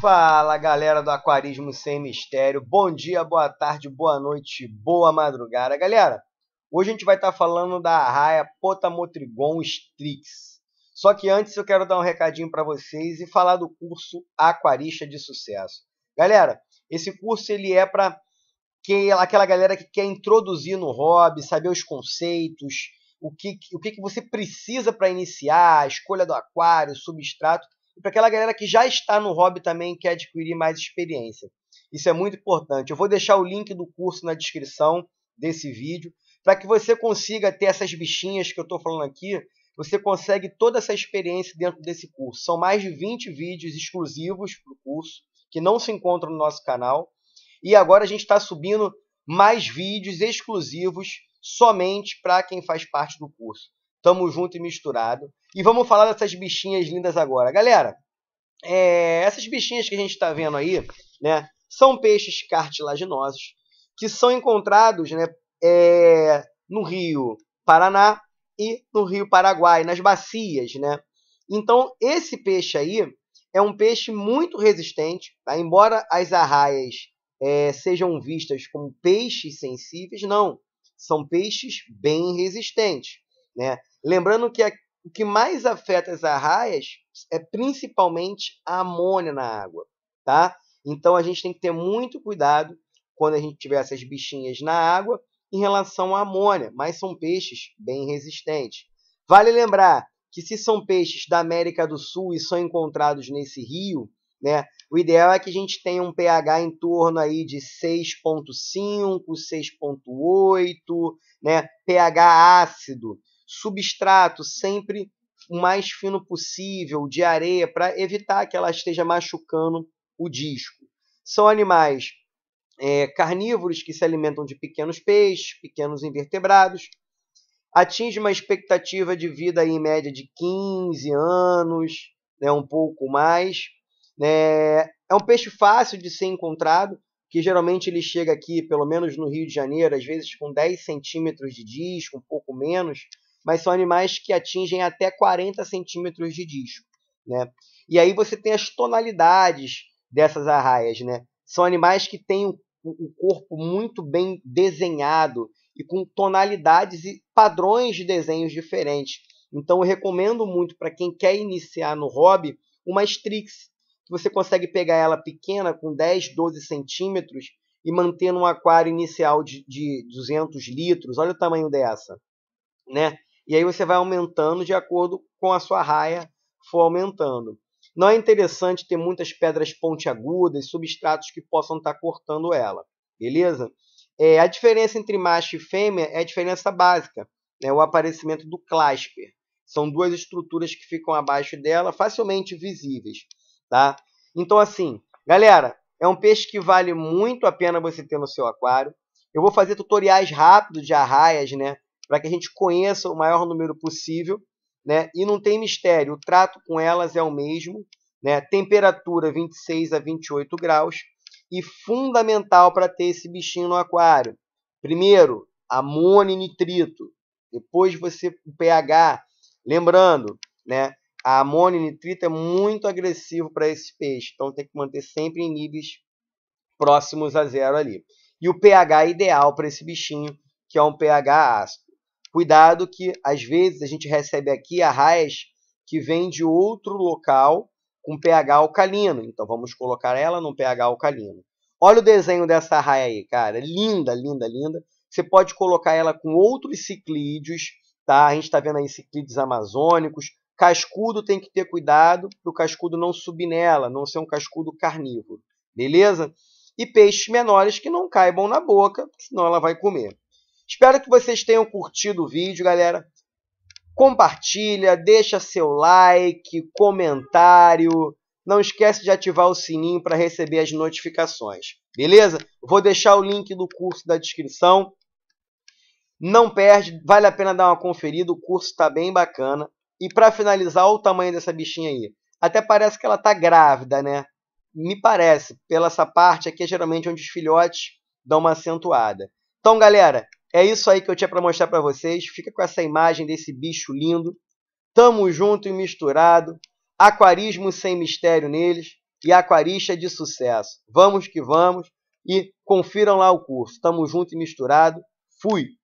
Fala galera do Aquarismo Sem Mistério, bom dia, boa tarde, boa noite, boa madrugada. Galera, hoje a gente vai estar tá falando da raia Potamotrigon Strix. Só que antes eu quero dar um recadinho para vocês e falar do curso Aquarista de Sucesso. Galera, esse curso ele é para aquela galera que quer introduzir no hobby, saber os conceitos, o que, o que você precisa para iniciar, a escolha do aquário, substrato para aquela galera que já está no hobby também quer adquirir mais experiência. Isso é muito importante. Eu vou deixar o link do curso na descrição desse vídeo para que você consiga ter essas bichinhas que eu estou falando aqui. Você consegue toda essa experiência dentro desse curso. São mais de 20 vídeos exclusivos para o curso que não se encontram no nosso canal. E agora a gente está subindo mais vídeos exclusivos somente para quem faz parte do curso. Tamo junto e misturado. E vamos falar dessas bichinhas lindas agora. Galera, é, essas bichinhas que a gente está vendo aí, né, são peixes cartilaginosos que são encontrados né, é, no rio Paraná e no rio Paraguai, nas bacias, né? Então, esse peixe aí é um peixe muito resistente, tá? embora as arraias é, sejam vistas como peixes sensíveis, não. São peixes bem resistentes. Né? Lembrando que a, o que mais afeta as arraias é principalmente a amônia na água. Tá? Então a gente tem que ter muito cuidado quando a gente tiver essas bichinhas na água em relação à amônia, mas são peixes bem resistentes. Vale lembrar que se são peixes da América do Sul e são encontrados nesse rio, né, o ideal é que a gente tenha um pH em torno aí de 6.5, 6.8, né, pH ácido substrato sempre o mais fino possível de areia para evitar que ela esteja machucando o disco. São animais é, carnívoros que se alimentam de pequenos peixes, pequenos invertebrados. Atinge uma expectativa de vida aí, em média de 15 anos, né, um pouco mais. É, é um peixe fácil de ser encontrado, que geralmente ele chega aqui, pelo menos no Rio de Janeiro, às vezes com 10 centímetros de disco, um pouco menos mas são animais que atingem até 40 centímetros de disco. Né? E aí você tem as tonalidades dessas arraias. Né? São animais que têm o corpo muito bem desenhado e com tonalidades e padrões de desenhos diferentes. Então eu recomendo muito para quem quer iniciar no hobby uma Strix, que você consegue pegar ela pequena, com 10, 12 centímetros, e manter num aquário inicial de, de 200 litros. Olha o tamanho dessa. Né? E aí você vai aumentando de acordo com a sua raia for aumentando. Não é interessante ter muitas pedras pontiagudas, substratos que possam estar tá cortando ela, beleza? É, a diferença entre macho e fêmea é a diferença básica, né? o aparecimento do clasper. São duas estruturas que ficam abaixo dela, facilmente visíveis, tá? Então, assim, galera, é um peixe que vale muito a pena você ter no seu aquário. Eu vou fazer tutoriais rápidos de arraias, né? para que a gente conheça o maior número possível, né? E não tem mistério, o trato com elas é o mesmo, né? Temperatura 26 a 28 graus e fundamental para ter esse bichinho no aquário. Primeiro, amônio e nitrito. Depois você o pH, lembrando, né? A amônio e nitrito é muito agressivo para esse peixe, então tem que manter sempre em níveis próximos a zero ali. E o pH ideal para esse bichinho, que é um pH ácido. Cuidado que às vezes a gente recebe aqui arraias que vem de outro local com pH alcalino. Então vamos colocar ela num pH alcalino. Olha o desenho dessa raia aí, cara. Linda, linda, linda. Você pode colocar ela com outros ciclídeos, tá? A gente está vendo aí ciclídeos amazônicos. Cascudo tem que ter cuidado para o cascudo não subir nela, não ser um cascudo carnívoro, beleza? E peixes menores que não caibam na boca, senão ela vai comer. Espero que vocês tenham curtido o vídeo, galera. Compartilha, deixa seu like, comentário. Não esquece de ativar o sininho para receber as notificações. Beleza? Vou deixar o link do curso na descrição. Não perde, vale a pena dar uma conferida, o curso está bem bacana. E para finalizar, olha o tamanho dessa bichinha aí. Até parece que ela está grávida, né? Me parece, pela essa parte aqui é geralmente onde os filhotes dão uma acentuada. Então, galera, é isso aí que eu tinha para mostrar para vocês. Fica com essa imagem desse bicho lindo. Tamo junto e misturado. Aquarismo sem mistério neles e aquarista de sucesso. Vamos que vamos e confiram lá o curso. Tamo junto e misturado. Fui!